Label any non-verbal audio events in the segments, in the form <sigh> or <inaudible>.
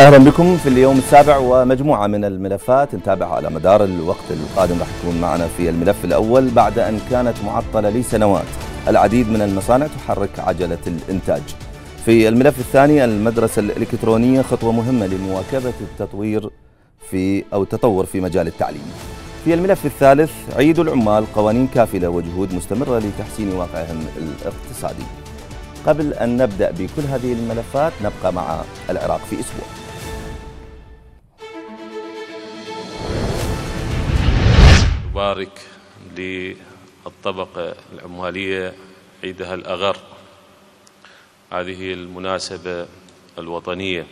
اهلا بكم في اليوم السابع ومجموعه من الملفات نتابعها على مدار الوقت القادم راح تكون معنا في الملف الاول بعد ان كانت معطله لسنوات العديد من المصانع تحرك عجله الانتاج. في الملف الثاني المدرسه الالكترونيه خطوه مهمه لمواكبه التطوير في او التطور في مجال التعليم. في الملف الثالث عيد العمال قوانين كافله وجهود مستمره لتحسين واقعهم الاقتصادي. قبل ان نبدا بكل هذه الملفات نبقى مع العراق في اسبوع. مبارك للطبقة العمالية عيدها الأغر هذه المناسبة الوطنية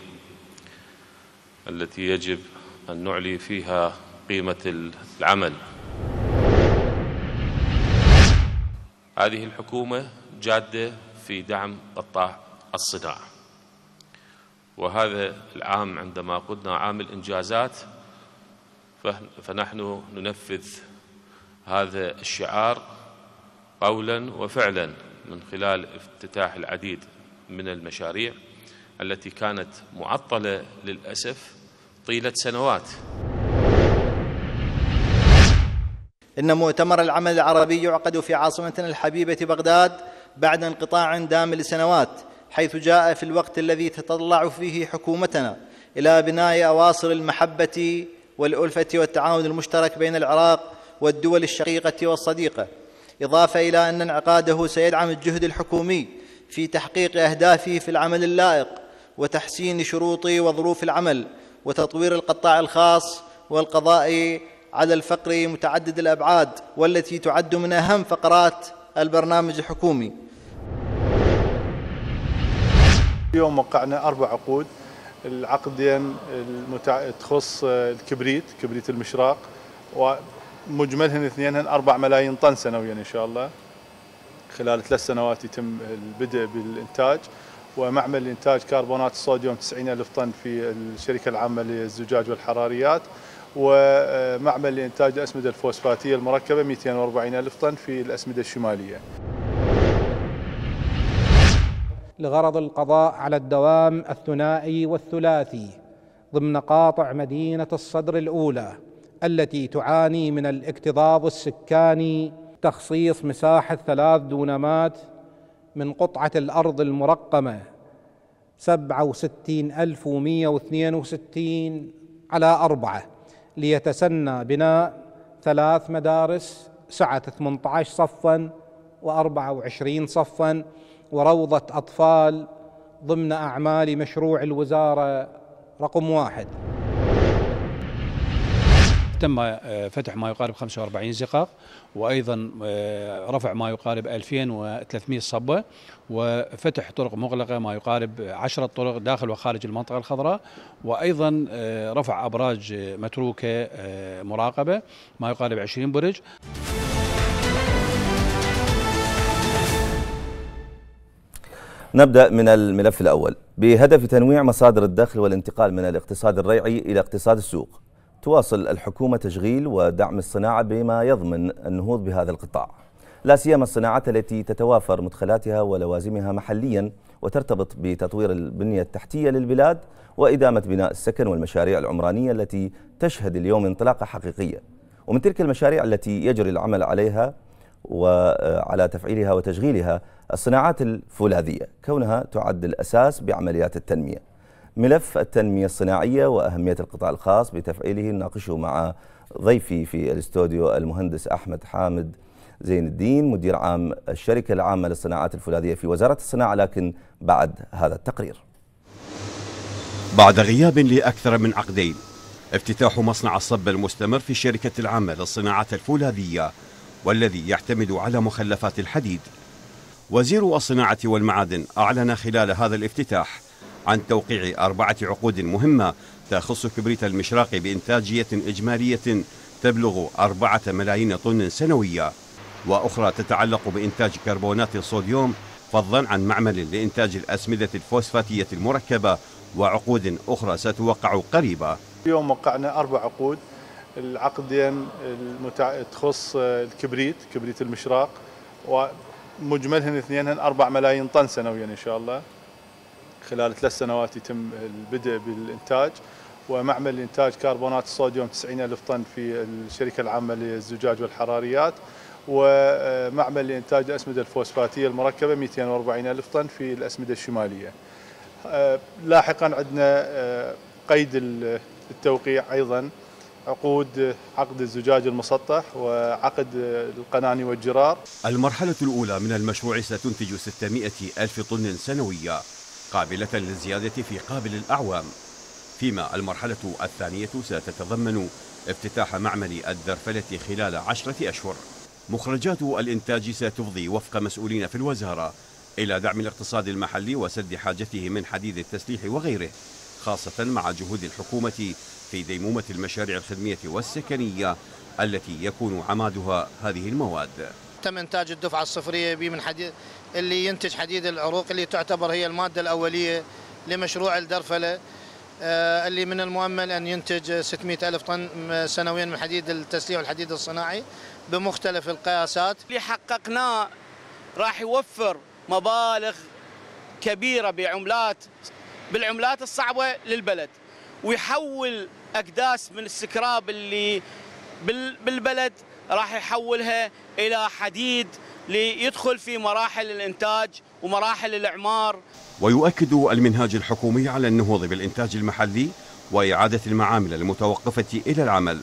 التي يجب أن نعلي فيها قيمة العمل هذه الحكومة جادة في دعم قطاع الصناعة وهذا العام عندما قدنا عام الإنجازات فنحن ننفذ هذا الشعار قولا وفعلا من خلال افتتاح العديد من المشاريع التي كانت معطلة للأسف طيلة سنوات إن مؤتمر العمل العربي يعقد في عاصمتنا الحبيبة بغداد بعد انقطاع دام لسنوات حيث جاء في الوقت الذي تتطلع فيه حكومتنا إلى بناء أواصر المحبة والألفة والتعاون المشترك بين العراق والدول الشقيقة والصديقة إضافة إلى أن انعقاده سيدعم الجهد الحكومي في تحقيق أهدافه في العمل اللائق وتحسين شروط وظروف العمل وتطوير القطاع الخاص والقضاء على الفقر متعدد الأبعاد والتي تعد من أهم فقرات البرنامج الحكومي اليوم وقعنا أربع عقود العقدين المتع... تخص آه، الكبريت كبريت المشراق ومجملهن اثنينهن 4 ملايين طن سنويا ان شاء الله خلال ثلاث سنوات يتم البدء بالانتاج ومعمل انتاج كربونات الصوديوم 90 الف طن في الشركه العامه للزجاج والحراريات ومعمل لانتاج الاسمده الفوسفاتيه المركبه 240 الف طن في الاسمده الشماليه لغرض القضاء على الدوام الثنائي والثلاثي ضمن قاطع مدينه الصدر الاولى التي تعاني من الاكتظاظ السكاني تخصيص مساحه ثلاث دونمات من قطعه الارض المرقمه سبعه وستين الف ومئه واثنين وستين على اربعه ليتسنى بناء ثلاث مدارس سعه 18 صفا و24 صفا وروضة أطفال ضمن أعمال مشروع الوزارة رقم واحد تم آه، فتح ما يقارب 45 زقاق وايضا آه، رفع ما يقارب 2300 صبه وفتح طرق مغلقه ما يقارب 10 طرق داخل وخارج المنطقه الخضراء وايضا آه، رفع ابراج متروكه مراقبه ما يقارب 20 برج نبدأ من الملف الأول بهدف تنويع مصادر الدخل والانتقال من الاقتصاد الريعي إلى اقتصاد السوق تواصل الحكومة تشغيل ودعم الصناعة بما يضمن النهوض بهذا القطاع لا سيما الصناعات التي تتوافر مدخلاتها ولوازمها محليا وترتبط بتطوير البنية التحتية للبلاد وإدامة بناء السكن والمشاريع العمرانية التي تشهد اليوم انطلاقة حقيقية ومن تلك المشاريع التي يجري العمل عليها وعلى تفعيلها وتشغيلها الصناعات الفولاذية كونها تعد الأساس بعمليات التنمية ملف التنمية الصناعية وأهمية القطاع الخاص بتفعيله نناقشه مع ضيفي في الاستوديو المهندس أحمد حامد زين الدين مدير عام الشركة العامة للصناعات الفولاذية في وزارة الصناعة لكن بعد هذا التقرير بعد غياب لأكثر من عقدين افتتاح مصنع الصب المستمر في الشركة العامة للصناعات الفولاذية والذي يعتمد على مخلفات الحديد وزير الصناعة والمعادن أعلن خلال هذا الافتتاح عن توقيع أربعة عقود مهمة تخص كبريت المشراق بإنتاجية إجمالية تبلغ أربعة ملايين طن سنوية وأخرى تتعلق بإنتاج كربونات الصوديوم فضلا عن معمل لإنتاج الأسمدة الفوسفاتية المركبة وعقود أخرى ستوقع قريبا اليوم وقعنا أربع عقود العقدين المتع... تخص الكبريت كبريت المشراق ومجملهن اثنينهن 4 ملايين طن سنويا ان شاء الله خلال ثلاث سنوات يتم البدء بالانتاج ومعمل لإنتاج كربونات الصوديوم 90 ألف طن في الشركة العامة للزجاج والحراريات ومعمل لإنتاج الأسمدة الفوسفاتية المركبة 240 ألف طن في الأسمدة الشمالية لاحقا عندنا قيد التوقيع أيضا عقود عقد الزجاج المسطح وعقد القناني والجرار المرحلة الأولى من المشروع ستنتج 600 ألف طن سنوية قابلة للزيادة في قابل الأعوام فيما المرحلة الثانية ستتضمن افتتاح معمل الدرفلة خلال عشرة أشهر مخرجات الإنتاج ستفضي وفق مسؤولين في الوزارة إلى دعم الاقتصاد المحلي وسد حاجته من حديد التسليح وغيره خاصة مع جهود الحكومة في ديمومة المشاريع الخدمية والسكنية التي يكون عمادها هذه المواد تم إنتاج الدفعة الصفرية بي من حديد اللي ينتج حديد العروق اللي تعتبر هي المادة الأولية لمشروع الدرفلة آه، اللي من المؤمل أن ينتج 600 ألف طن سنويا من حديد التسليح والحديد الصناعي بمختلف القياسات اللي حققناه راح يوفر مبالغ كبيرة بعملات بالعملات الصعبة للبلد ويحول اكداس من السكراب اللي بالبلد راح يحولها الى حديد ليدخل في مراحل الانتاج ومراحل الاعمار. ويؤكد المنهاج الحكومي على النهوض بالانتاج المحلي واعاده المعامل المتوقفه الى العمل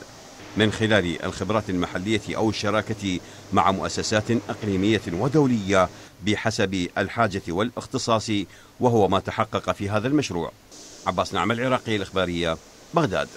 من خلال الخبرات المحليه او الشراكه مع مؤسسات اقليميه ودوليه بحسب الحاجه والاختصاص وهو ما تحقق في هذا المشروع. عباس نعم العراقي الاخباريه بغداد.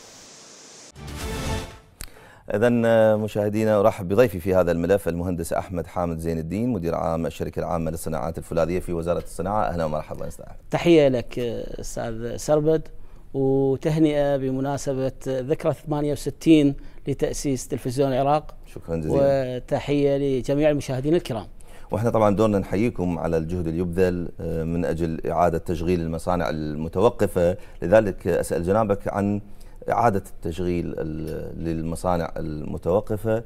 إذا آه، مشاهدينا أرحب بضيفي في هذا الملف المهندس أحمد حامد زين الدين مدير عام الشركة العامة للصناعات الفولاذية في وزارة الصناعة أهلا ومرحبا أستاذ تحية لك آه، أستاذ سربد وتهنئة بمناسبة آه، ذكرى 68 لتأسيس تلفزيون العراق شكرا جزيلا وتحية لجميع المشاهدين الكرام واحنا طبعا دورنا نحييكم على الجهد اللي يبذل من اجل اعاده تشغيل المصانع المتوقفه، لذلك اسال جنابك عن إعادة التشغيل للمصانع المتوقفة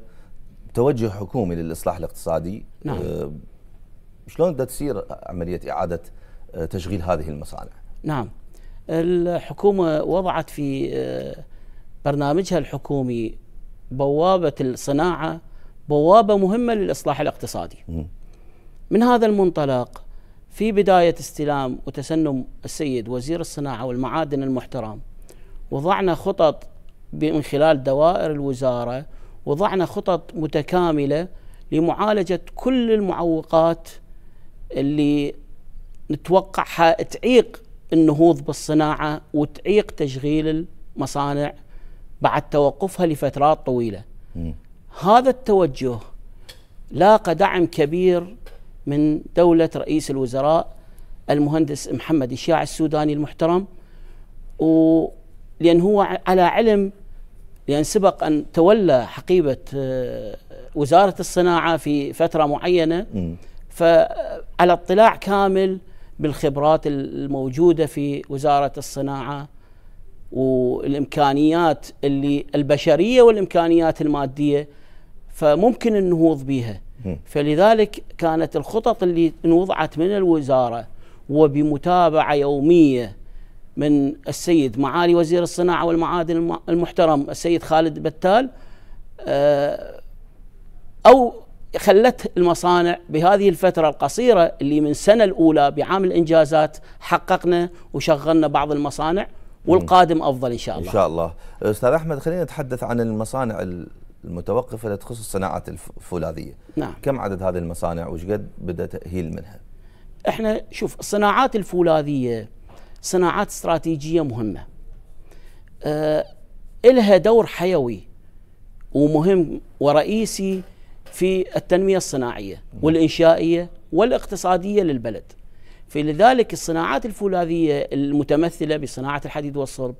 توجه حكومي للإصلاح الاقتصادي نعم. آه، شلون بدها تصير عملية إعادة آه، تشغيل هذه المصانع نعم الحكومة وضعت في آه، برنامجها الحكومي بوابة الصناعة بوابة مهمة للإصلاح الاقتصادي من هذا المنطلق في بداية استلام وتسنم السيد وزير الصناعة والمعادن المحترم وضعنا خطط من خلال دوائر الوزاره وضعنا خطط متكامله لمعالجه كل المعوقات اللي نتوقعها تعيق النهوض بالصناعه وتعيق تشغيل المصانع بعد توقفها لفترات طويله. م. هذا التوجه لاقى دعم كبير من دوله رئيس الوزراء المهندس محمد اشاع السوداني المحترم و لأن هو على علم لأن سبق أن تولى حقيبة آه، وزارة الصناعة في فترة معينة فعلى اطلاع كامل بالخبرات الموجودة في وزارة الصناعة والإمكانيات اللي البشرية والإمكانيات المادية فممكن النهوض بها فلذلك كانت الخطط اللي انوضعت من الوزارة وبمتابعة يومية من السيد معالي وزير الصناعة والمعادن المحترم السيد خالد بتال آه، أو خلت المصانع بهذه الفترة القصيرة اللي من سنة الأولى بعام الإنجازات حققنا وشغلنا بعض المصانع والقادم أفضل إن شاء الله إن شاء الله أستاذ أحمد خلينا نتحدث عن المصانع المتوقفة اللي تخص الصناعات الفولاذية نعم. كم عدد هذه المصانع وش قد بدأ تأهيل منها؟ احنا شوف الصناعات الفولاذية صناعات استراتيجيه مهمه آه، إلها دور حيوي ومهم ورئيسي في التنميه الصناعيه والانشائيه والاقتصاديه للبلد فلذلك الصناعات الفولاذيه المتمثله بصناعه الحديد والصلب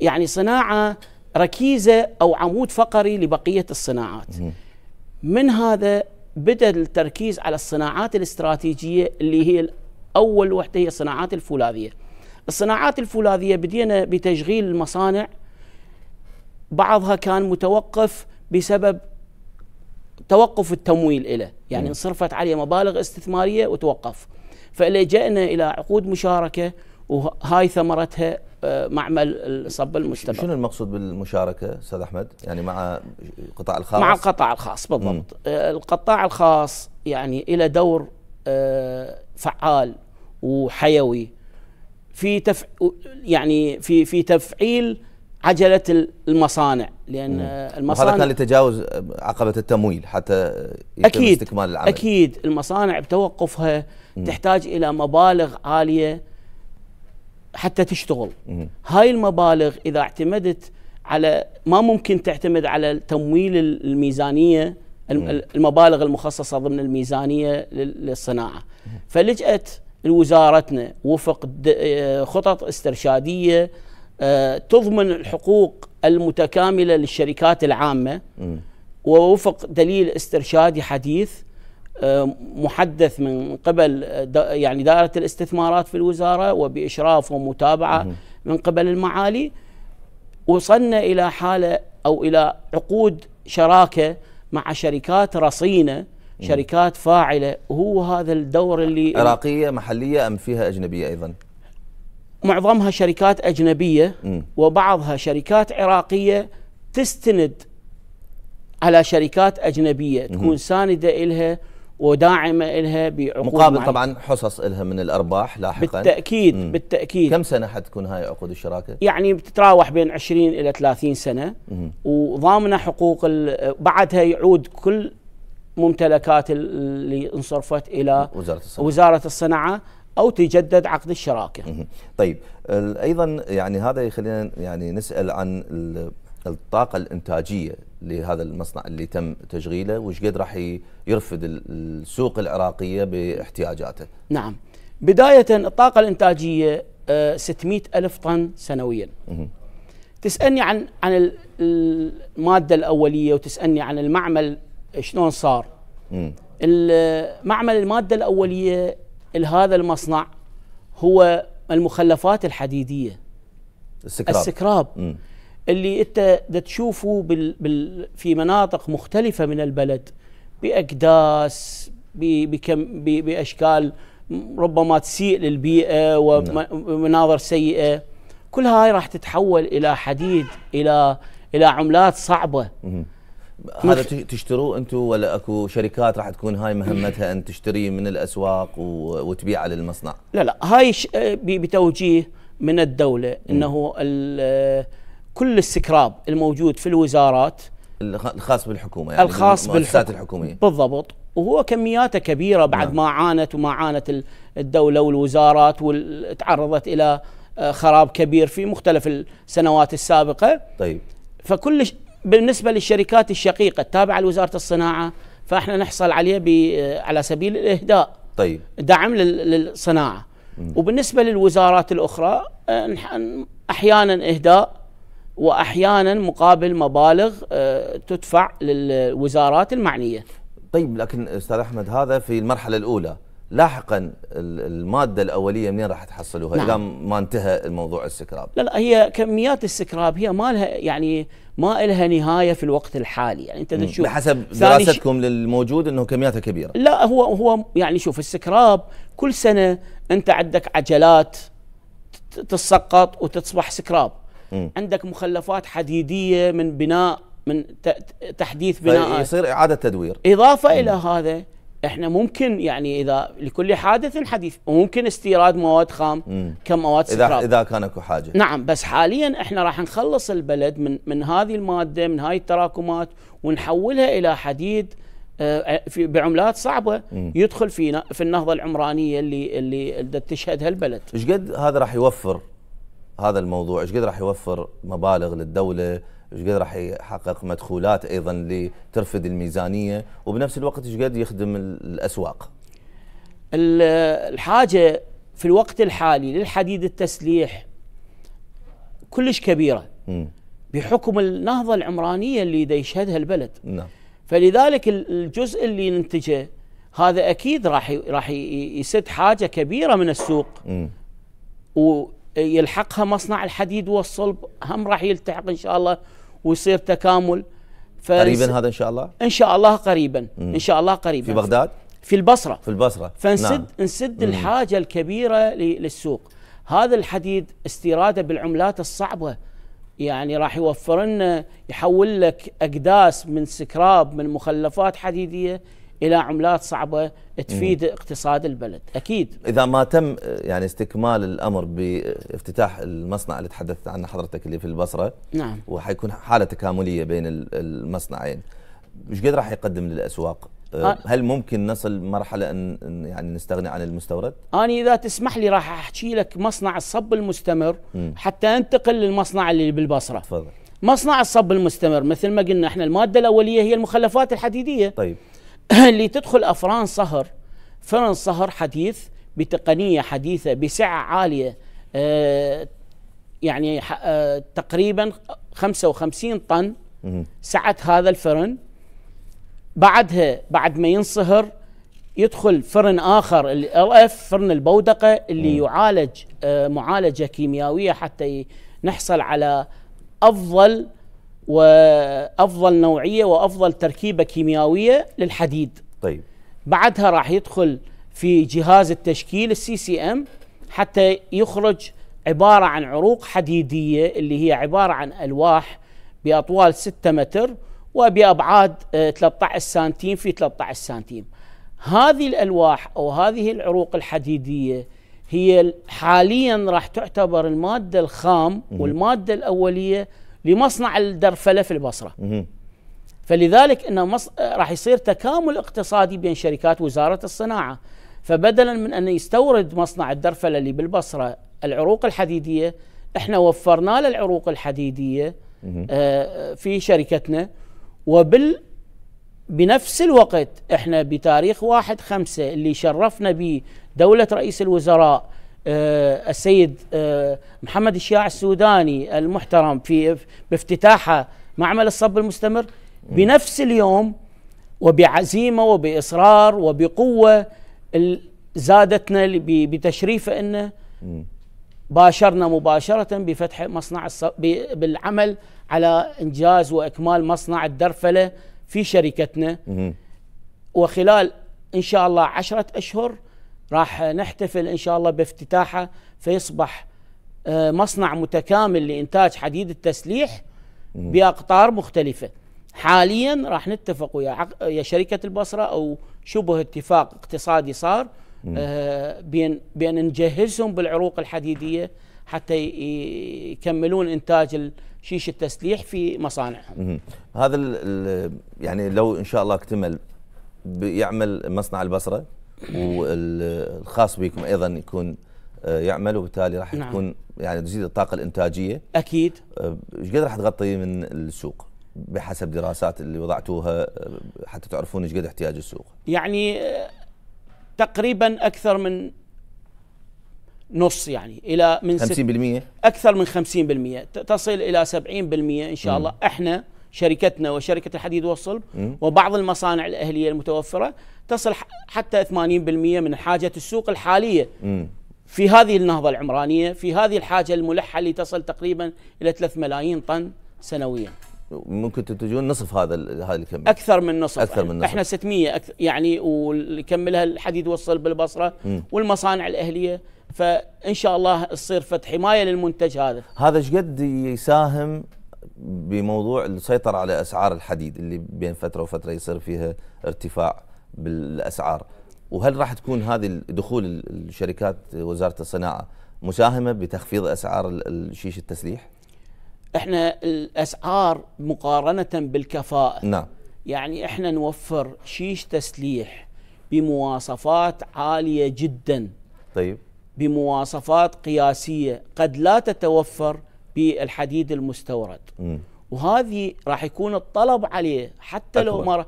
يعني صناعه ركيزه او عمود فقري لبقيه الصناعات من هذا بدا التركيز على الصناعات الاستراتيجيه اللي هي أول وحدة هي الصناعات الفولاذية الصناعات الفولاذية بدينا بتشغيل المصانع بعضها كان متوقف بسبب توقف التمويل له يعني انصرفت عليه مبالغ استثمارية وتوقف فلجأنا إلى عقود مشاركة وهاي ثمرتها آه، معمل الصب المستمر شنو المقصود بالمشاركه استاذ احمد يعني مع القطاع الخاص مع القطاع الخاص بالضبط مم. آه، القطاع الخاص يعني له دور آه، فعال وحيوي في تف... يعني في في تفعيل عجله المصانع لان المصانع هذا كان لتجاوز عقبه التمويل حتى يتم أكيد استكمال العمل اكيد المصانع بتوقفها مم. تحتاج الى مبالغ عاليه حتى تشتغل مم. هاي المبالغ اذا اعتمدت على ما ممكن تعتمد على تمويل الميزانيه المبالغ المخصصه ضمن الميزانيه للصناعه فلجأت لوزارتنا وفق آه، خطط استرشاديه آه، تضمن الحقوق المتكامله للشركات العامه ووفق دليل استرشادي حديث آه، محدث من قبل يعني دائره الاستثمارات في الوزاره وباشراف ومتابعه من قبل المعالي وصلنا الى حاله او الى عقود شراكه مع شركات رصينه شركات فاعله وهو هذا الدور اللي عراقيه محليه ام فيها اجنبيه ايضا؟ معظمها شركات اجنبيه وبعضها شركات عراقيه تستند على شركات اجنبيه تكون سانده الها وداعمه الها بعقود مقابل طبعا حصص الها من الارباح لاحقا بالتاكيد بالتاكيد كم سنه حتكون هاي عقود الشراكه؟ يعني بتتراوح بين 20 الى 30 سنه وضامنه حقوق بعدها يعود كل ممتلكات اللي انصرفت الى وزاره الصناعه, وزارة الصناعة او تجدد عقد الشراكه. طيب ايضا يعني هذا يخلينا يعني نسال عن الطاقه الانتاجيه لهذا المصنع اللي تم تشغيله وش قد راح يرفد السوق العراقيه باحتياجاته. نعم. بدايه الطاقه الانتاجيه 600 آه، ألف طن سنويا تسألني عن عن المادة الأولية وتسألني عن المعمل شلون صار معمل الماده الاوليه لهذا المصنع هو المخلفات الحديديه السكراب, السكراب. اللي انت تشوفه بال بال في مناطق مختلفه من البلد باكداس بكم باشكال ربما تسيء للبيئه ومناظر نعم. سيئه كل هاي راح تتحول الى حديد الى الى عملات صعبه مم. هذا تشتروه انتم ولا اكو شركات راح تكون هاي مهمتها ان تشتري من الاسواق وتبيعه للمصنع؟ لا لا هاي آه، بتوجيه من الدوله انه آه، كل السكراب الموجود في الوزارات الخاص بالحكومه يعني الخاص بالمؤسسات الحكوميه بالضبط وهو كمياته كبيره بعد نعم. ما عانت وما عانت الدوله والوزارات وتعرضت الى آه، خراب كبير في مختلف السنوات السابقه طيب فكل بالنسبه للشركات الشقيقه التابعه لوزاره الصناعه فاحنا نحصل عليه آه، على سبيل الاهداء طيب دعم للصناعه وبالنسبه للوزارات الاخرى آه، احيانا اهداء واحيانا مقابل مبالغ آه، تدفع للوزارات المعنيه طيب لكن استاذ احمد هذا في المرحله الاولى لاحقا الماده الاوليه منين راح تحصلوها نعم. اذا ما انتهى الموضوع السكراب لا لا هي كميات السكراب هي ما لها يعني ما لها نهايه في الوقت الحالي يعني انت تشوف بحسب دراستكم ش... للموجود انه كمياتها كبيره لا هو هو يعني شوف السكراب كل سنه انت عندك عجلات تتسقط وتصبح سكراب مم. عندك مخلفات حديديه من بناء من تحديث بناء يصير اعاده تدوير اضافه مم. الى هذا احنا ممكن يعني اذا لكل حادث حديث وممكن استيراد مواد خام كمواد سكراب اذا اذا كان اكو حاجه نعم بس حاليا احنا راح نخلص البلد من من هذه الماده من هاي التراكمات ونحولها الى حديد آه، آه، في بعملات صعبه يدخل في في النهضه العمرانيه اللي اللي تشهدها البلد. ايش قد هذا راح يوفر هذا الموضوع؟ ايش قد راح يوفر مبالغ للدوله؟ ايش قد راح يحقق مدخولات ايضا لترفد الميزانيه وبنفس الوقت ايش قد يخدم الاسواق الحاجه في الوقت الحالي للحديد التسليح كلش كبيره م. بحكم النهضه العمرانيه اللي يشهدها البلد نعم فلذلك الجزء اللي ننتجه هذا اكيد راح راح يسد حاجه كبيره من السوق م. ويلحقها مصنع الحديد والصلب هم راح يلتحق ان شاء الله ويصير تكامل قريبا هذا ان شاء الله ان شاء الله قريبا مم. ان شاء الله قريبا في بغداد في البصره في البصره فنسد نعم. نسد مم. الحاجه الكبيره للسوق هذا الحديد استيراده بالعملات الصعبه يعني راح يوفر لنا يحول لك اقداس من سكراب من مخلفات حديديه الى عملات صعبه تفيد مم. اقتصاد البلد اكيد اذا ما تم يعني استكمال الامر بافتتاح المصنع اللي تحدثت عنه حضرتك اللي في البصره نعم وحيكون حاله تكامليه بين المصنعين ايش قد راح يقدم للاسواق آه. هل ممكن نصل مرحلة أن يعني نستغني عن المستورد؟ أنا إذا تسمح لي راح أحكي لك مصنع الصب المستمر م. حتى أنتقل للمصنع اللي بالبصرة تفضل مصنع الصب المستمر مثل ما قلنا احنا المادة الأولية هي المخلفات الحديدية طيب اللي <laughs> تدخل افران صهر فرن صهر حديث بتقنيه حديثه بسعه عاليه آه، يعني آه، تقريبا 55 طن سعه هذا الفرن بعدها بعد ما ينصهر يدخل فرن اخر ال اف فرن البودقه اللي يعالج آه، معالجه كيميائيه حتى نحصل على افضل وافضل نوعيه وافضل تركيبه كيميائيه للحديد طيب بعدها راح يدخل في جهاز التشكيل السي سي ام حتى يخرج عباره عن عروق حديديه اللي هي عباره عن الواح باطوال 6 متر وبابعاد 13 آه، سنتيم في 13 سنتيم هذه الالواح او هذه العروق الحديديه هي حاليا راح تعتبر الماده الخام والماده الاوليه لمصنع الدرفله في البصره. فلذلك انه مص... راح يصير تكامل اقتصادي بين شركات وزاره الصناعه فبدلا من ان يستورد مصنع الدرفله اللي بالبصره العروق الحديديه احنا وفرنا له العروق الحديديه آه في شركتنا وبال بنفس الوقت احنا بتاريخ واحد خمسة اللي شرفنا به دولة رئيس الوزراء آه، السيد آه، محمد الشياع السوداني المحترم في بافتتاحه معمل الصب المستمر بنفس اليوم وبعزيمه وباصرار وبقوه زادتنا بتشريفه انه باشرنا مباشره بفتح مصنع بالعمل على انجاز واكمال مصنع الدرفله في شركتنا وخلال ان شاء الله عشرة اشهر راح نحتفل ان شاء الله بافتتاحه فيصبح آه، مصنع متكامل لانتاج حديد التسليح باقطار مختلفه حاليا راح نتفق ويا يا شركه البصره او شبه اتفاق اقتصادي صار آه، بين بان نجهزهم بالعروق الحديديه حتى يكملون انتاج شيش التسليح في مصانعهم. هذا يعني لو ان شاء الله اكتمل بيعمل مصنع البصره والخاص بكم ايضا يكون آه، يعمل وبالتالي راح نعم. تكون يعني تزيد الطاقه الانتاجيه اكيد آه، ايش قد راح تغطي من السوق بحسب دراسات اللي وضعتوها آه، حتى تعرفون ايش قد احتياج السوق يعني تقريبا اكثر من نص يعني الى من 50% اكثر من 50% تصل الى 70% ان شاء الله م. احنا شركتنا وشركة الحديد والصلب وبعض المصانع الأهلية المتوفرة تصل حتى 80% من حاجة السوق الحالية في هذه النهضة العمرانية في هذه الحاجة الملحة اللي تصل تقريبا إلى 3 ملايين طن سنويا ممكن تنتجون نصف هذا هذا الكم اكثر من نصف اكثر من نصف احنا 600 يعني ويكملها الحديد والصلب بالبصره والمصانع الاهليه فان شاء الله تصير فتح حمايه للمنتج هذا هذا ايش قد يساهم بموضوع السيطرة على أسعار الحديد اللي بين فترة وفترة يصير فيها ارتفاع بالأسعار وهل راح تكون هذه دخول الشركات وزارة الصناعة مساهمة بتخفيض أسعار الشيش التسليح؟ احنا الأسعار مقارنة بالكفاءة نعم يعني احنا نوفر شيش تسليح بمواصفات عالية جدا طيب بمواصفات قياسية قد لا تتوفر بالحديد المستورد م. وهذه راح يكون الطلب عليه حتى أكبر. لو ما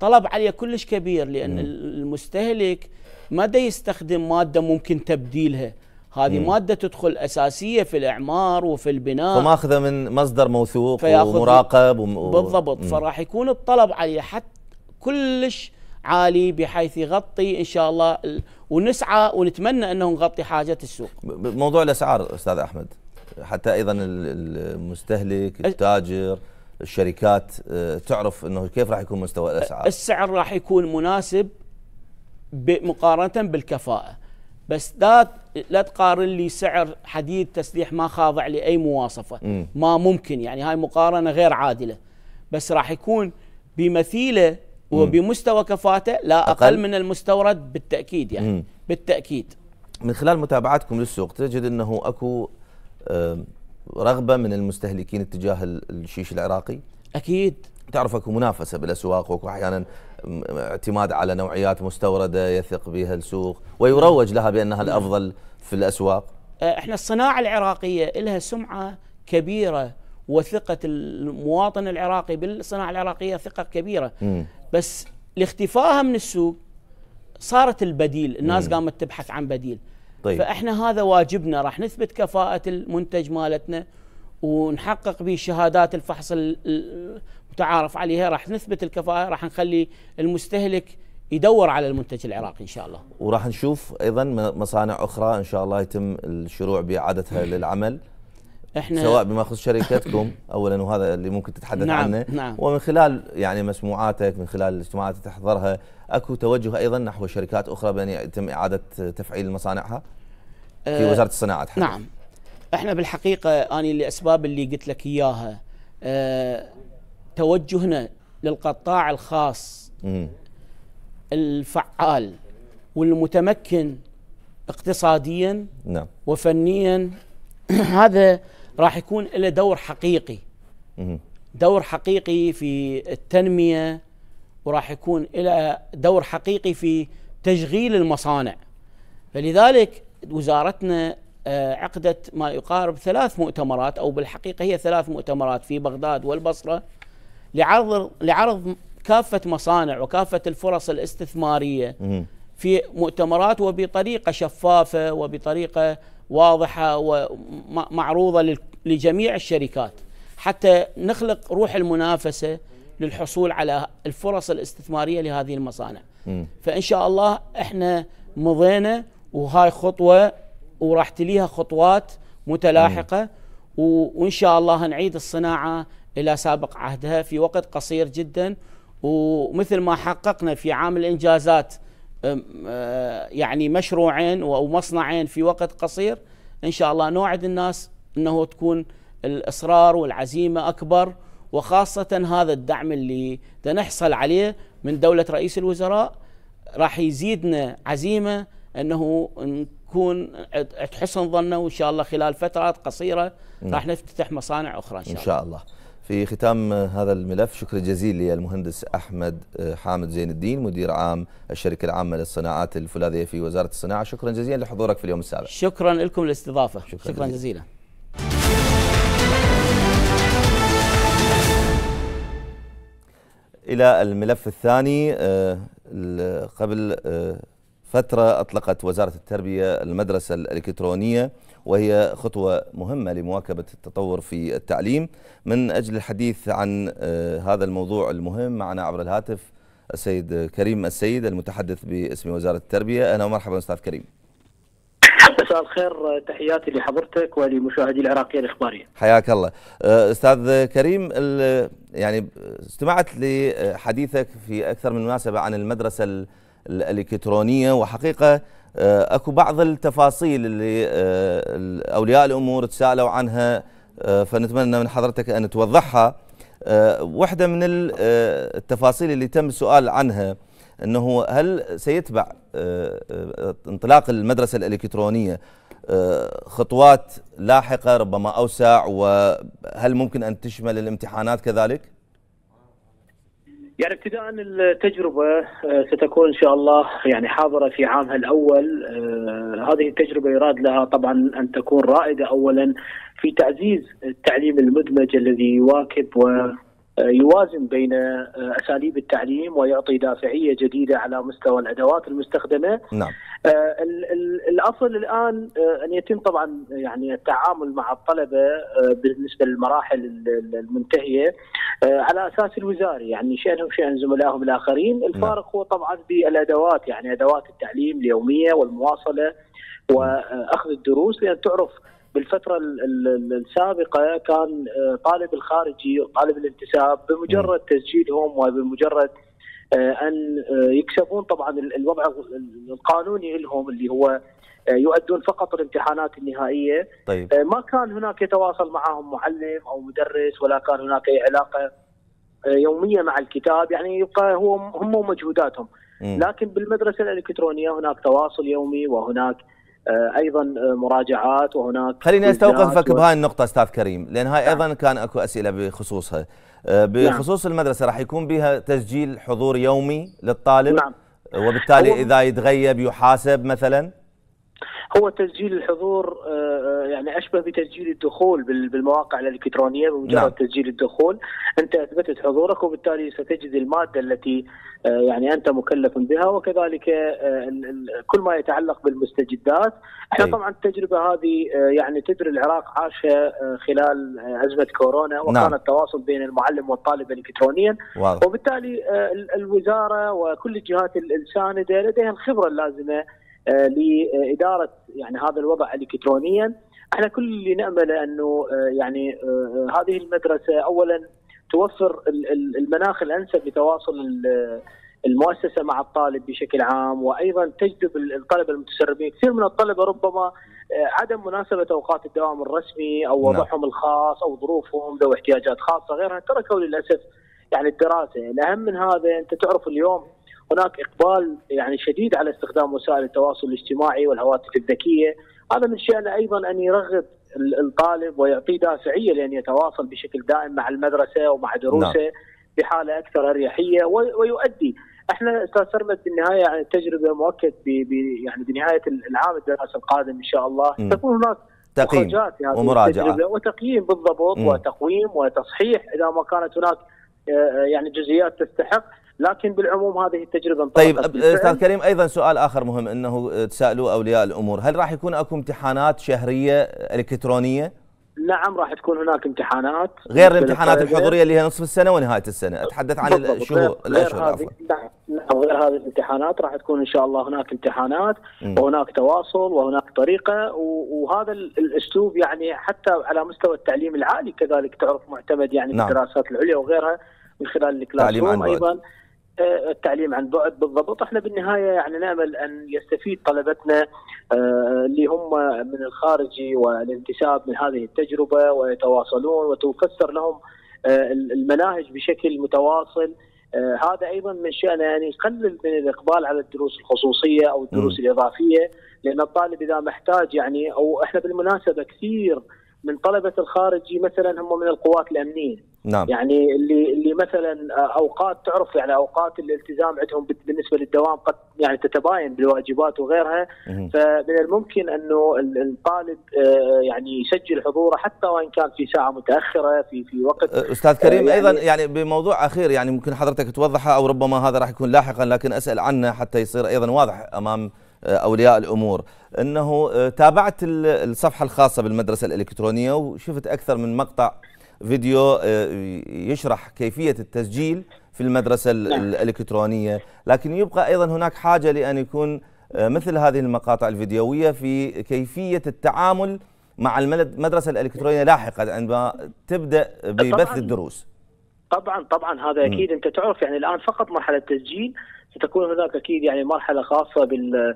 طلب عليه كلش كبير لان م. المستهلك مدى يستخدم ماده ممكن تبديلها هذه مم. ماده تدخل اساسيه في الاعمار وفي البناء فماخذه من مصدر موثوق ومراقب و... بالضبط مم. فراح يكون الطلب عليه حتى كلش عالي بحيث يغطي ان شاء الله ونسعى ونتمنى انه نغطي حاجه السوق موضوع الاسعار استاذ احمد حتى ايضا المستهلك التاجر الشركات آه، تعرف انه كيف راح يكون مستوى الاسعار السعر راح يكون مناسب مقارنه بالكفاءه بس لا لا تقارن لي سعر حديد تسليح ما خاضع لاي مواصفه ما ممكن يعني هاي مقارنه غير عادله بس راح يكون بمثيله وبمستوى كفاءته لا اقل, أقل من المستورد بالتاكيد يعني م. بالتاكيد من خلال متابعتكم للسوق تجد انه اكو رغبه من المستهلكين اتجاه الشيش العراقي؟ اكيد تعرف اكو منافسه بالاسواق واكو احيانا اعتماد على نوعيات مستورده يثق بها السوق ويروج لها بانها نعم. الافضل في الاسواق. آه، احنا الصناعه العراقيه لها سمعه كبيره وثقه المواطن العراقي بالصناعه العراقيه ثقه كبيره م. بس لاختفائها من السوق صارت البديل الناس م. قامت تبحث عن بديل طيب. فاحنا هذا واجبنا راح نثبت كفاءه المنتج مالتنا ونحقق به شهادات الفحص المتعارف عليها راح نثبت الكفاءه راح نخلي المستهلك يدور على المنتج العراقي ان شاء الله وراح نشوف ايضا مصانع اخرى ان شاء الله يتم الشروع باعادتها للعمل احنا سواء بما يخص شركتكم <laughs> اولا وهذا اللي ممكن تتحدث نعم عنه نعم ومن خلال يعني مسموعاتك من خلال الاجتماعات اللي تحضرها اكو توجه ايضا نحو شركات اخرى بان يتم اعاده تفعيل مصانعها في آه، وزاره الصناعه حتى. نعم احنا بالحقيقه اني الاسباب اللي قلت لك اياها أه توجهنا للقطاع الخاص م. الفعال والمتمكن اقتصاديا نعم وفنيا <clears throat> هذا راح يكون له دور حقيقي دور حقيقي في التنميه وراح يكون له دور حقيقي في تشغيل المصانع فلذلك وزارتنا آه، عقدت ما يقارب ثلاث مؤتمرات او بالحقيقه هي ثلاث مؤتمرات في بغداد والبصره لعرض لعرض كافه مصانع وكافه الفرص الاستثماريه في مؤتمرات وبطريقه شفافه وبطريقه واضحه ومعروضه لجميع الشركات حتى نخلق روح المنافسه للحصول على الفرص الاستثماريه لهذه المصانع. م. فان شاء الله احنا مضينا وهاي خطوه وراح تليها خطوات متلاحقه م. وان شاء الله نعيد الصناعه الى سابق عهدها في وقت قصير جدا ومثل ما حققنا في عام الانجازات آه، يعني مشروعين او مصنعين في وقت قصير ان شاء الله نوعد الناس انه تكون الاصرار والعزيمه اكبر وخاصه هذا الدعم اللي نحصل عليه من دوله رئيس الوزراء راح يزيدنا عزيمه انه نكون حسن ظنه وان شاء الله خلال فترات قصيره راح نفتتح مصانع اخرى ان شاء الله, إن شاء الله. في ختام هذا الملف شكر جزيل للمهندس أحمد آه، حامد زين الدين مدير عام الشركة العامة للصناعات الفولاذية في وزارة الصناعة شكرا جزيلا لحضورك في اليوم السابق شكرا لكم للاستضافة شكرا, شكرا جزيلا, جزيلا. إلى الملف الثاني آه، قبل آه، فترة أطلقت وزارة التربية المدرسة الإلكترونية وهي خطوة مهمة لمواكبة التطور في التعليم من أجل الحديث عن آه، هذا الموضوع المهم معنا عبر الهاتف السيد كريم السيد المتحدث باسم وزارة التربية أهلا ومرحبا أستاذ كريم مساء الخير تحياتي لحضرتك ولمشاهدي العراقية الإخبارية حياك الله آه، أستاذ كريم يعني استمعت لحديثك في أكثر من مناسبة عن المدرسة الإلكترونية وحقيقة آه، اكو بعض التفاصيل اللي آه، اولياء الامور تسالوا عنها آه، فنتمنى من حضرتك ان توضحها واحده من التفاصيل اللي تم السؤال عنها انه هل سيتبع انطلاق المدرسه الالكترونيه خطوات لاحقه ربما اوسع وهل ممكن ان تشمل الامتحانات كذلك؟ يعني ابتداء التجربة آه، ستكون إن شاء الله يعني حاضرة في عامها الأول آه، هذه التجربة يراد لها طبعا أن تكون رائدة أولا في تعزيز التعليم المدمج الذي يواكب و آه، يوازن بين آه، اساليب التعليم ويعطي دافعيه جديده على مستوى الادوات المستخدمه. نعم. آه، الاصل الان ان يتم طبعا يعني التعامل مع الطلبه بالنسبه للمراحل المنتهيه على اساس الوزاري يعني شانهم شان زملائهم الاخرين، نعم. الفارق نعم. هو طبعا بالادوات يعني ادوات التعليم اليوميه والمواصله واخذ الدروس لان تعرف بالفتره السابقه كان آه، طالب الخارجي وطالب الانتساب بمجرد تسجيلهم وبمجرد آه، ان آه، يكسبون طبعا الوضع القانوني لهم اللي هو يؤدون فقط الامتحانات النهائيه طيب. ما كان هناك يتواصل معهم معلم او مدرس ولا كان هناك اي علاقه يوميه مع الكتاب يعني يبقى هو هم ومجهوداتهم لكن بالمدرسه الالكترونيه هناك تواصل يومي وهناك آه، ايضا آه، مراجعات وهناك خليني استوقفك و... بهاي النقطه استاذ كريم لان هاي نعم. ايضا كان اكو اسئله بخصوصها آه، نعم. بخصوص نعم. المدرسه راح يكون بها تسجيل حضور يومي للطالب نعم. وبالتالي اذا يتغيب يحاسب مثلا هو تسجيل الحضور آه، آه، يعني اشبه بتسجيل الدخول بالمواقع الالكترونيه بمجرد نعم. تسجيل الدخول انت اثبتت حضورك وبالتالي ستجد الماده التي آه، يعني انت مكلف بها وكذلك كل ما يتعلق بالمستجدات احنا طبعا التجربه هذه يعني تدري العراق عاشها خلال ازمه كورونا نعم. وكان نعم. التواصل بين المعلم والطالب الكترونيا واضح. وبالتالي الوزاره وكل الجهات السانده لديها الخبره اللازمه آه، لاداره يعني هذا الوضع الكترونيا احنا كل اللي نامل انه آه، يعني آه، هذه المدرسه اولا توفر المناخ الانسب لتواصل المؤسسه مع الطالب بشكل عام وايضا تجذب الطلبه المتسربين، كثير من الطلبه ربما عدم مناسبه اوقات الدوام الرسمي او نعم. وضعهم الخاص او ظروفهم ذو احتياجات خاصه غيرها تركوا للاسف يعني الدراسه، الاهم من هذا انت تعرف اليوم هناك اقبال يعني شديد على استخدام وسائل التواصل الاجتماعي والهواتف الذكيه، هذا من شانه ايضا ان يرغب الطالب ويعطيه دافعيه لان يتواصل بشكل دائم مع المدرسه ومع دروسه نعم. بحاله اكثر اريحيه ويؤدي احنا استاذ سرمد بالنهايه يعني التجربه مؤكد ب يعني بنهايه العام الدراسي القادم ان شاء الله م. تكون هناك تقييم ومراجعه وتقييم بالضبط م. وتقويم وتصحيح اذا ما كانت هناك آه، يعني جزئيات تستحق لكن بالعموم هذه التجربه طيب استاذ كريم ايضا سؤال اخر مهم انه تسالوه اولياء الامور هل راح يكون اكو امتحانات شهريه الكترونيه نعم راح تكون هناك امتحانات غير الامتحانات الحضوريه اللي هي نصف السنه ونهايه السنه اتحدث عن الشهور الاشهر عفوا نعم،, نعم غير هذه الامتحانات راح تكون ان شاء الله هناك امتحانات م. وهناك تواصل وهناك طريقه وهذا الاسلوب يعني حتى على مستوى التعليم العالي كذلك تعرف معتمد يعني نعم. في الدراسات العليا وغيرها من خلال الكلاس ايضا آه، التعليم عن بعد بالضبط احنا بالنهايه يعني نامل ان يستفيد طلبتنا آه، اللي هم من الخارجي والانتساب من هذه التجربه ويتواصلون وتفسر لهم آه، المناهج بشكل متواصل هذا ايضا من شانه يعني يقلل من الاقبال على الدروس الخصوصيه او الدروس م. الاضافيه لان الطالب اذا محتاج يعني او احنا بالمناسبه كثير من طلبه الخارجي مثلا هم من القوات الامنيه نعم يعني اللي اللي مثلا آه، اوقات تعرف يعني اوقات الالتزام عندهم بالنسبه للدوام قد يعني تتباين بالواجبات وغيرها مم. فمن الممكن انه الطالب آه، يعني يسجل حضوره حتى وان كان في ساعه متاخره في في وقت استاذ كريم آه، يعني ايضا يعني بموضوع اخير يعني ممكن حضرتك توضحه او ربما هذا راح يكون لاحقا لكن اسال عنه حتى يصير ايضا واضح امام آه، اولياء الامور انه آه، تابعت الصفحه الخاصه بالمدرسه الالكترونيه وشفت اكثر من مقطع فيديو آه، يشرح كيفيه التسجيل في المدرسه نعم. الالكترونيه لكن يبقى ايضا هناك حاجه لان يكون مثل هذه المقاطع الفيديويه في كيفيه التعامل مع المدرسه الالكترونيه لاحقا عندما تبدا ببث الدروس طبعا طبعا هذا اكيد انت تعرف يعني الان فقط مرحله تسجيل ستكون هناك اكيد يعني مرحله خاصه بال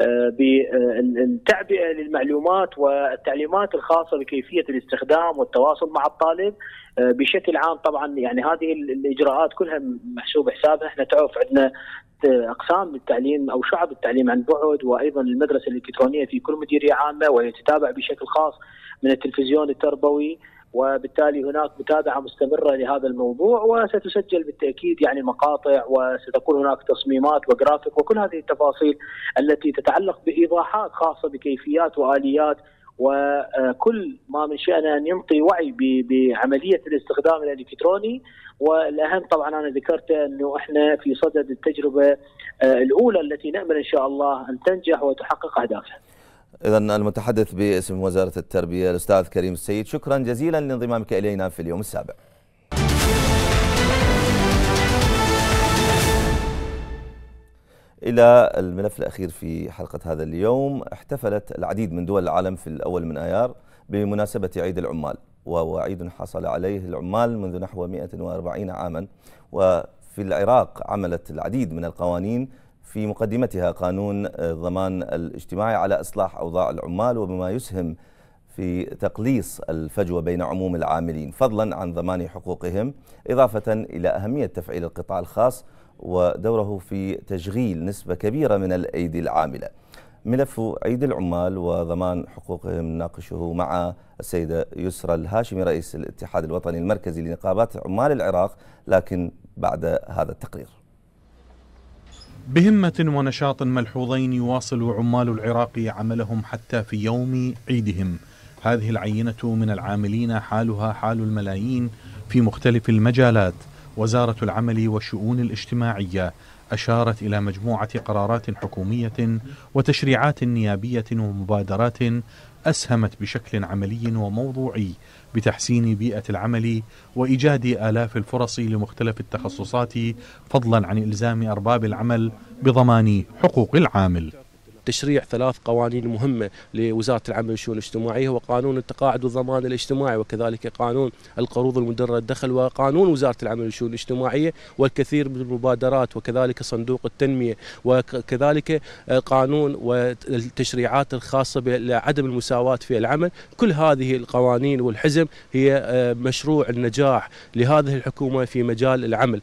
آه، بالتعبئه آه، للمعلومات والتعليمات الخاصه بكيفيه الاستخدام والتواصل مع الطالب آه، بشكل عام طبعا يعني هذه الاجراءات كلها محسوب حسابها احنا تعرف عندنا اقسام التعليم او شعب التعليم عن بعد وايضا المدرسه الالكترونيه في كل مديريه عامه وهي تتابع بشكل خاص من التلفزيون التربوي وبالتالي هناك متابعه مستمره لهذا الموضوع وستسجل بالتاكيد يعني مقاطع وستكون هناك تصميمات وجرافيك وكل هذه التفاصيل التي تتعلق بايضاحات خاصه بكيفيات واليات وكل ما من شأنه أن ينطي وعي بعملية الاستخدام الإلكتروني والأهم طبعا أنا ذكرت أنه إحنا في صدد التجربة آه، الأولى التي نأمل إن شاء الله أن تنجح وتحقق أهدافها إذا المتحدث باسم وزارة التربية الأستاذ كريم السيد شكرا جزيلا لانضمامك إلينا في اليوم السابع إلى الملف الأخير في حلقة هذا اليوم احتفلت العديد من دول العالم في الأول من آيار بمناسبة عيد العمال وهو عيد حصل عليه العمال منذ نحو 140 عاما وفي العراق عملت العديد من القوانين في مقدمتها قانون الضمان الاجتماعي على إصلاح أوضاع العمال وبما يسهم في تقليص الفجوة بين عموم العاملين فضلا عن ضمان حقوقهم إضافة إلى أهمية تفعيل القطاع الخاص ودوره في تشغيل نسبة كبيرة من الأيدي العاملة ملف عيد العمال وضمان حقوقهم ناقشه مع السيدة يسرى الهاشمي رئيس الاتحاد الوطني المركزي لنقابات عمال العراق لكن بعد هذا التقرير بهمة ونشاط ملحوظين يواصل عمال العراق عملهم حتى في يوم عيدهم هذه العينة من العاملين حالها حال الملايين في مختلف المجالات وزارة العمل والشؤون الاجتماعية أشارت إلى مجموعة قرارات حكومية وتشريعات نيابية ومبادرات أسهمت بشكل عملي وموضوعي بتحسين بيئة العمل وإيجاد آلاف الفرص لمختلف التخصصات فضلا عن إلزام أرباب العمل بضمان حقوق العامل تشريع ثلاث قوانين مهمة لوزارة العمل والشؤون الاجتماعية هو قانون التقاعد والضمان الاجتماعي وكذلك قانون القروض المدرة الدخل وقانون وزارة العمل والشؤون الاجتماعية والكثير من المبادرات وكذلك صندوق التنمية وكذلك قانون والتشريعات الخاصة بعدم المساواة في العمل كل هذه القوانين والحزم هي آه، مشروع النجاح لهذه الحكومة في مجال العمل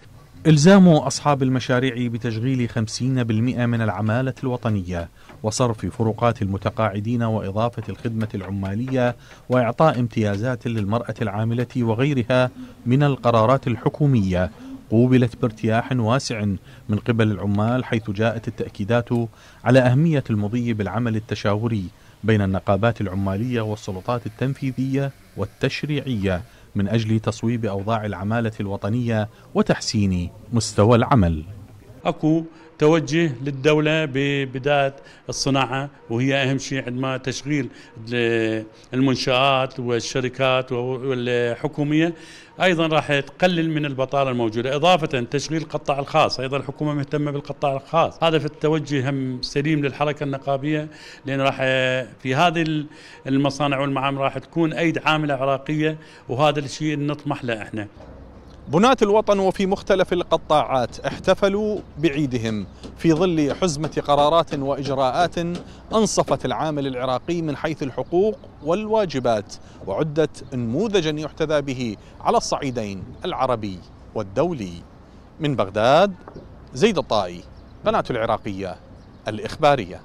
إلزام أصحاب المشاريع بتشغيل 50% من العمالة الوطنية وصرف فروقات المتقاعدين وإضافة الخدمة العمالية وإعطاء امتيازات للمرأة العاملة وغيرها من القرارات الحكومية قوبلت بارتياح واسع من قبل العمال حيث جاءت التأكيدات على أهمية المضي بالعمل التشاوري بين النقابات العمالية والسلطات التنفيذية والتشريعية من أجل تصويب أوضاع العمالة الوطنية وتحسين مستوى العمل. اكو توجه للدولة ببداية الصناعة وهي أهم شيء عندما تشغيل المنشآت والشركات والحكومية أيضا راح تقلل من البطالة الموجودة إضافة تشغيل القطاع الخاص أيضا الحكومة مهتمة بالقطاع الخاص هذا في التوجه هم سليم للحركة النقابية لأن راح في هذه المصانع والمعامل راح تكون أيد عاملة عراقية وهذا الشيء نطمح له إحنا بناة الوطن وفي مختلف القطاعات احتفلوا بعيدهم في ظل حزمة قرارات وإجراءات أنصفت العامل العراقي من حيث الحقوق والواجبات وعدت نموذجا يحتذى به على الصعيدين العربي والدولي من بغداد زيد الطائي قناة العراقية الإخبارية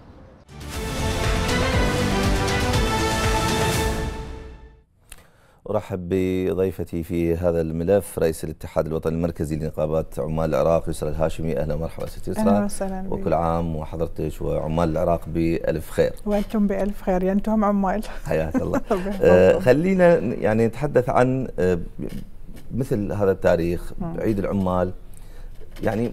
أرحب بضيفتي في هذا الملف رئيس الاتحاد الوطني المركزي لنقابات عمال العراق يسرى الهاشمي أهلا ومرحبا ست يسرى أهلا وسهلا وكل عام وحضرتك وعمال العراق بألف خير وأنتم بألف خير يا أنتم عمال حياك <laughs> الله آه خلينا يعني نتحدث عن آه مثل هذا التاريخ عيد العمال يعني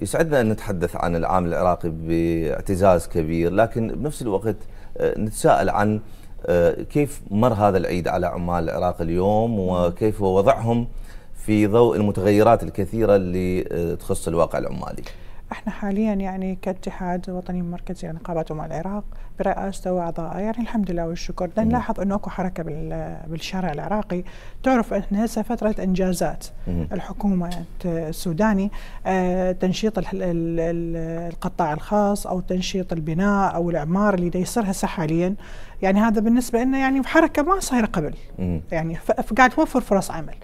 يسعدنا أن نتحدث عن العام العراقي باعتزاز كبير لكن بنفس الوقت آه نتساءل عن آه، كيف مر هذا العيد على عمال العراق اليوم وكيف وضعهم في ضوء المتغيرات الكثيرة اللي آه، تخص الواقع العمالي احنا حاليا يعني كاتحاد وطني مركزي يعني لنقابات امم العراق برئاسته واعضائه يعني الحمد لله والشكر نلاحظ انه اكو حركه بالشارع العراقي تعرف ان هسه فتره انجازات الحكومه السوداني آه، تنشيط القطاع الخاص او تنشيط البناء او الاعمار اللي يصير هسه حاليا يعني هذا بالنسبه لنا يعني حركه ما صايره قبل يعني قاعد توفر فرص عمل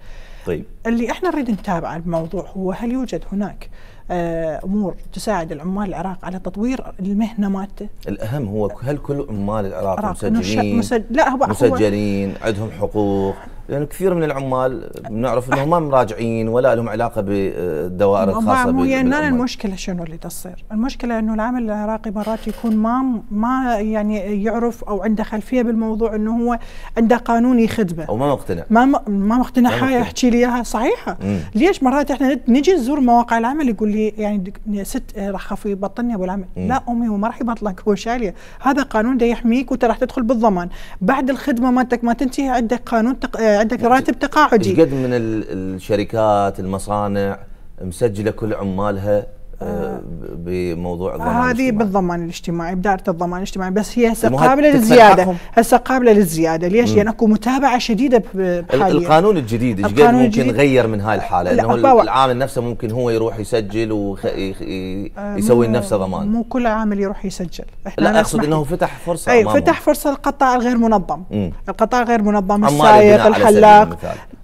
طيب اللي احنا نريد نتابعه الموضوع هو هل يوجد هناك آه، امور تساعد العمال العراق على تطوير المهنه مالته الاهم هو هل كل عمال العراق مسجلين لا هو مسجلين عندهم حقوق لانه كثير من العمال بنعرف انهم ما مراجعين ولا لهم علاقه بالدوائر الخاصه ما يعني لنا المشكله شنو اللي تصير؟ المشكله انه العامل العراقي مرات يكون ما ما يعني يعرف او عنده خلفيه بالموضوع انه هو عنده قانون يخدمه او ما مقتنع ما ما مقتنع هاي احكي لي اياها صحيحه مم. ليش مرات احنا نجي نزور مواقع العمل يقول لي يعني ست آه، راح اخاف يبطلني ابو العمل مم. لا امي وما راح يبطلك هو شاليه هذا قانون ده يحميك وانت راح تدخل بالضمان بعد الخدمه مالتك ما تنتهي عندك قانون تق... آه، عندك راتب تقاعدي قد من الشركات المصانع مسجله كل عمالها آه، بموضوع الضمان هذه بالضمان الاجتماعي بدائره الضمان الاجتماعي بس هي هسه قابله للزياده هسه قابله للزياده ليش؟ لان يعني اكو متابعه شديده بحاليا القانون الجديد ايش قد ممكن يغير من هاي الحاله؟ انه العامل نفسه ممكن هو يروح يسجل ويسوي آه، آه، لنفسه ضمان مو كل عامل يروح يسجل احنا لا اقصد انه فتح فرصه اي فتح فرصه للقطاع الغير منظم القطاع الغير منظم السائق الحلاق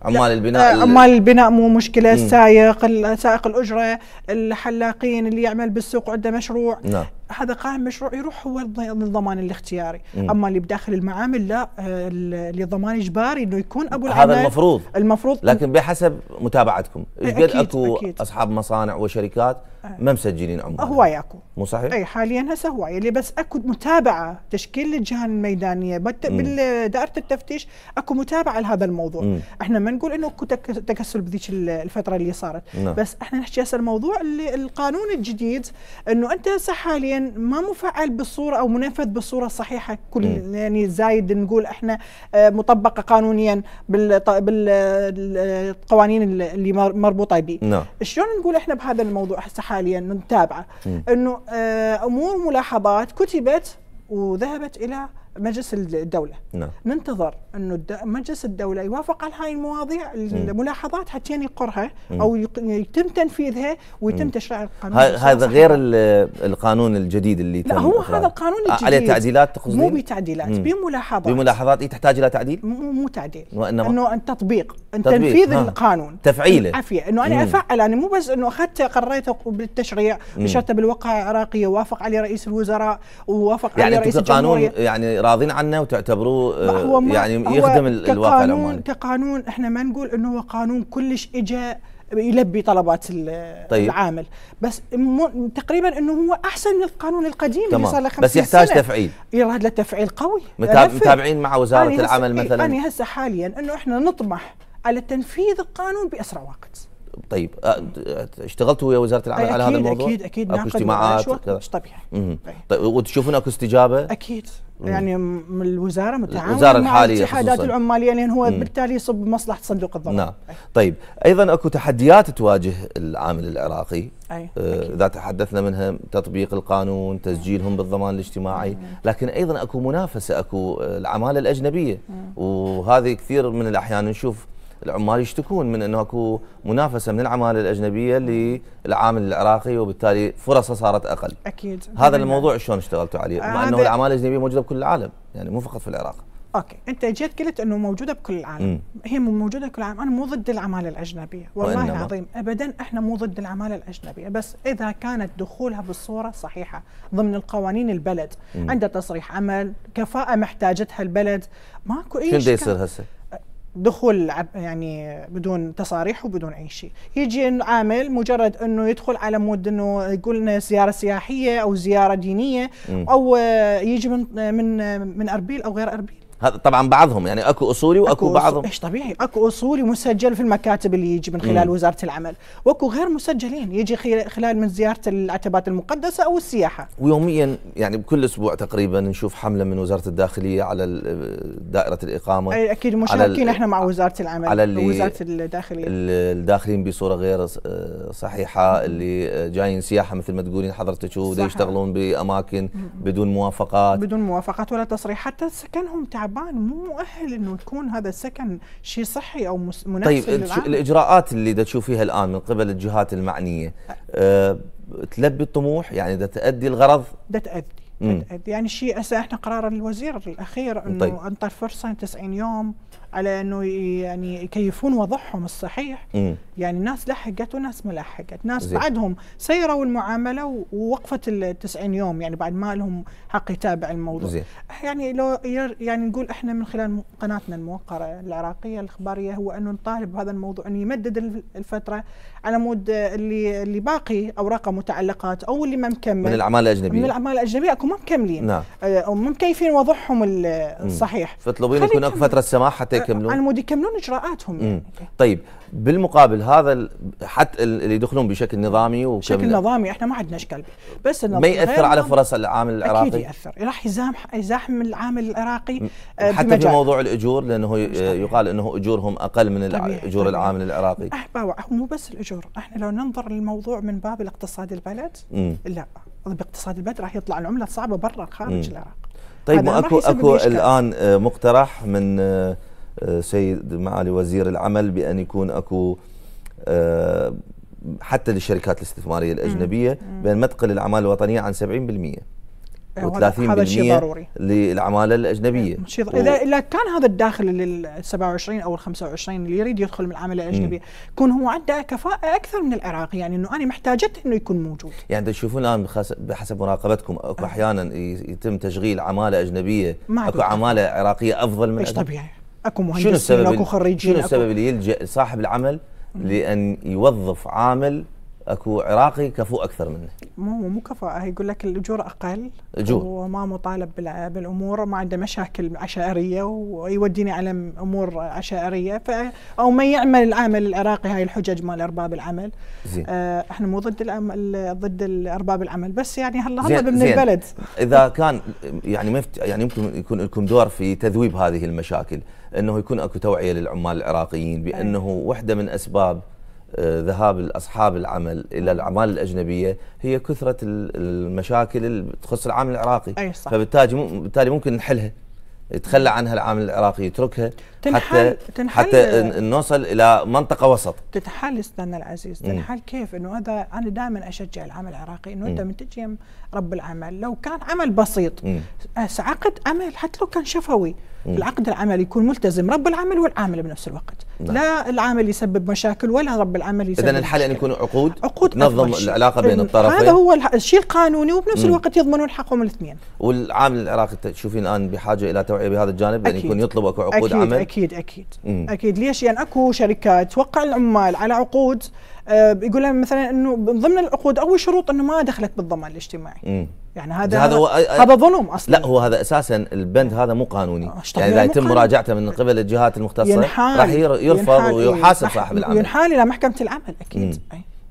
عمال البناء عمال آه، البناء مو مشكله السايق سائق الاجره الحلاقين اللي يعمل بالسوق عنده مشروع نعم. هذا قائم مشروع يروح هو للضمان الاختياري مم. اما اللي بداخل المعامل لا آه، للضمان اجباري انه يكون ابو العمل هذا المفروض المفروض لكن بحسب متابعتكم ايش قد اكو أكيد. اصحاب مصانع وشركات آه. ما مسجلين عمال هواي اكو مو صحيح اي حاليا هسه هواي يعني اللي بس اكو متابعه تشكيل الجهه الميدانيه بدائره التفتيش اكو متابعه لهذا الموضوع مم. احنا ما نقول انه اكو تكسل بذيك الفتره اللي صارت نعم. بس احنا نحكي هسه الموضوع اللي القانون الجديد انه انت هسه حاليا معين ما مفعل بالصوره او منفذ بالصوره الصحيحه كل م. يعني زايد نقول احنا آه، مطبقه قانونيا بالقوانين اللي مربوطه به no. نعم. شلون نقول احنا بهذا الموضوع هسه حاليا نتابعه انه آه، امور ملاحظات كتبت وذهبت الى مجلس الدولة نعم. ننتظر أنه مجلس الدولة يوافق على هاي المواضيع الملاحظات حتى يعني يقرها أو يتم تنفيذها ويتم تشريع القانون هذا غير القانون الجديد اللي لا هو أخرى. هذا القانون آه، الجديد عليه تعديلات تقصدين؟ مو بتعديلات بملاحظات بملاحظات إيه تحتاج إلى تعديل؟ مو, مو تعديل وإنما أنه تطبيق. تنفيذ القانون تفعيله عافية أنه أنا أفعل أنا مو بس أنه أخذت قريته بالتشريع نشرته بالوقعة العراقية وافق عليه رئيس الوزراء ووافق يعني عليه رئيس الجمهورية يعني راضين عنه وتعتبروه آه، هو يعني هو يخدم الواقع العماني كقانون احنا ما نقول انه هو قانون كلش اجى يلبي طلبات طيب. العامل بس تقريبا انه هو احسن من القانون القديم تمام. اللي صار له 50 بس يحتاج سنة. تفعيل يراد له تفعيل قوي متابعين مع وزاره العمل مثلا انا هسه حاليا انه احنا نطمح على تنفيذ القانون باسرع وقت طيب اشتغلت ويا وزاره العمل على هذا الموضوع؟ اكيد اكيد اكيد اجتماعات طبيعي طيب وتشوفون اكو استجابه؟ اكيد يعني من الوزاره متعاونه الوزاره الحاليه مع الاتحادات العماليه لان هو مم. بالتالي يصب بمصلحه صندوق الضمان نعم طيب ايضا اكو تحديات تواجه العامل العراقي اذا آه تحدثنا منها تطبيق القانون تسجيلهم مم. بالضمان الاجتماعي مم. لكن ايضا اكو منافسه اكو العماله الاجنبيه مم. وهذه كثير من الاحيان نشوف العمال يشتكون من انه اكو منافسه من العماله الاجنبيه للعامل العراقي وبالتالي فرصه صارت اقل. اكيد. هذا الموضوع شلون اشتغلتوا عليه؟ مع انه العماله الاجنبيه موجوده بكل العالم، يعني مو فقط في العراق. اوكي انت جيت قلت انه موجوده بكل العالم م. هي موجوده بكل العالم انا مو ضد العماله الاجنبيه والله العظيم ابدا احنا مو ضد العماله الاجنبيه بس اذا كانت دخولها بالصوره صحيحه ضمن القوانين البلد عندها تصريح عمل كفاءه محتاجتها البلد ماكو اي شيء يصير هسه دخول يعني بدون تصاريح وبدون اي شيء يجي انه عامل مجرد انه يدخل على مود انه يقول لنا زياره سياحيه او زياره دينيه م. او يجي من من من اربيل او غير اربيل هذا طبعا بعضهم يعني اكو اصولي واكو أكو بعضهم ايش طبيعي اكو اصولي مسجل في المكاتب اللي يجي من خلال م. وزاره العمل واكو غير مسجلين يجي خلال من زياره العتبات المقدسه او السياحه ويوميا يعني بكل اسبوع تقريبا نشوف حمله من وزاره الداخليه على دائره الاقامه أي اكيد مشاركين احنا مع وزاره العمل على اللي وزاره الداخليه الداخلين بصوره غير صحيحه اللي جايين سياحه مثل ما تقولين حضرتك ويشتغلون باماكن بدون موافقات بدون موافقات ولا تصريح حتى سكنهم تعب تعبان مو مؤهل انه يكون هذا السكن شيء صحي او مناسب طيب الاجراءات اللي دا تشوفيها الان من قبل الجهات المعنيه أه تلبي الطموح يعني دا تؤدي الغرض دا تؤدي يعني شيء هسه احنا قرار الوزير الاخير انه طيب. انطى فرصه 90 يوم على انه يعني يكيفون وضعهم الصحيح م. يعني ناس لحقت وناس ما لحقت ناس زي. بعدهم سيروا المعامله ووقفت ال 90 يوم يعني بعد ما لهم حق يتابع الموضوع زي. يعني لو يعني نقول احنا من خلال قناتنا الموقره العراقيه الاخباريه هو انه نطالب بهذا الموضوع انه يمدد الفتره على مود اللي اللي باقي اوراقه متعلقات او اللي ما مكمل من الاعمال الاجنبيه من الاعمال الاجنبيه اكو ما مكملين نعم او آه، مكيفين وضعهم الصحيح فتطلبين يكون اكو فتره سماح حتى يكملون على مود يكملون اجراءاتهم يعني. طيب بالمقابل هذا حتى اللي يدخلون بشكل نظامي بشكل نظامي احنا ما عندنا اشكال بس النظام ما ياثر على فرص العامل العراقي اكيد ياثر راح يزاحم يزاحم العامل العراقي آه، حتى في موضوع الاجور لانه آه، يقال انه اجورهم اقل من اجور العامل العراقي مو بس الاجور احنا لو ننظر للموضوع من باب الاقتصاد البلد لا باقتصاد البلد راح يطلع العمله صعبه برا خارج العراق طيب ما اكو اكو الان آه، مقترح من سيد معالي وزير العمل بان يكون اكو آه، حتى للشركات الاستثماريه الاجنبيه بان مدخل الاعمال الوطنيه عن 70% و30% هذا شيء ضروري للعماله الاجنبيه شيء و... اذا اذا كان هذا الداخل لل 27 او ال 25 اللي يريد يدخل من العمل الاجنبي يكون هو عنده كفاءه اكثر من العراقي يعني انه انا محتاجته انه يكون موجود يعني تشوفون الان بحسب مراقبتكم اكو أه. احيانا يتم تشغيل عماله اجنبيه اكو عماله عراقيه افضل من مش طبيعي اكو مهندسين شنو السبب اكو خريجين شنو السبب اللي يلجا صاحب العمل لان يوظف عامل اكو عراقي كفو اكثر منه مو مو كفاءه يقول لك الاجور اقل اجور وما مطالب بالامور ما عنده مشاكل عشائريه ويوديني على امور عشائريه ف او ما يعمل العامل العراقي هاي الحجج مال ارباب العمل زين آه احنا مو ضد ضد ارباب العمل بس يعني هلا هلا من زين. البلد اذا كان يعني ما يعني يمكن يكون لكم دور في تذويب هذه المشاكل انه يكون اكو توعيه للعمال العراقيين بانه واحده من اسباب آه، ذهاب اصحاب العمل الى الاعمال الاجنبيه هي كثره المشاكل اللي تخص العامل العراقي أي صح. فبالتالي ممكن نحلها يتخلى عنها العامل العراقي يتركها تنحل حتى تنحل حتى نوصل الى منطقه وسط تتحل استاذنا العزيز تنحل كيف انه هذا انا دائما اشجع العمل العراقي انه انت من تجي رب العمل لو كان عمل بسيط عقد عمل حتى لو كان شفوي العقد العمل يكون ملتزم رب العمل والعامل بنفس الوقت نعم. لا العامل يسبب مشاكل ولا رب العمل يسبب اذا الحل ان يكون عقود عقود نظم العلاقه بين الطرفين هذا هو الشيء القانوني وبنفس الوقت يضمنون حقهم الاثنين والعامل العراقي تشوفين الان بحاجه الى توعيه بهذا الجانب يعني يكون يطلب اكو عقود أكيد عمل اكيد اكيد مم. اكيد ليش؟ يعني اكو شركات توقع العمال على عقود آه، يقول لهم مثلا انه ضمن العقود اول شروط انه ما دخلك بالضمان الاجتماعي مم. يعني هذا هذا هو هذا ظلم اصلا لا هو هذا اساسا البند هذا مو قانوني يعني اذا يتم مراجعته من قبل الجهات المختصه راح يرفض إيه، ويحاسب صاحب العمل ينحال الى محكمه العمل اكيد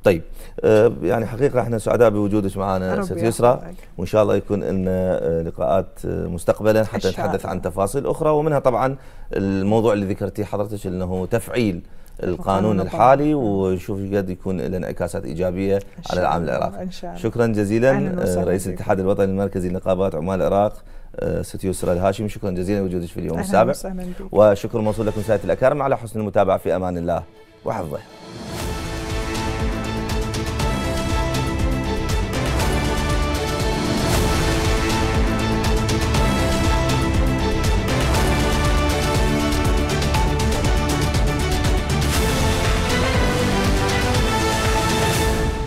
طيب آه، يعني حقيقه احنا سعداء بوجودك معنا ست يسرى وان شاء الله يكون لنا آه، لقاءات آه، مستقبلا حتى نتحدث عن تفاصيل اخرى ومنها طبعا الموضوع اللي ذكرتيه حضرتك انه تفعيل القانون الحالي ونشوف قد يكون له انعكاسات ايجابيه على العام العراقي. شكرا جزيلا آه، رئيس الاتحاد الوطني المركزي لنقابات عمال العراق آه، ست يسرى الهاشمي شكرا جزيلا لوجودك في اليوم السابع وشكر موصول لكم سياده الاكارم على حسن المتابعه في امان الله وحفظه.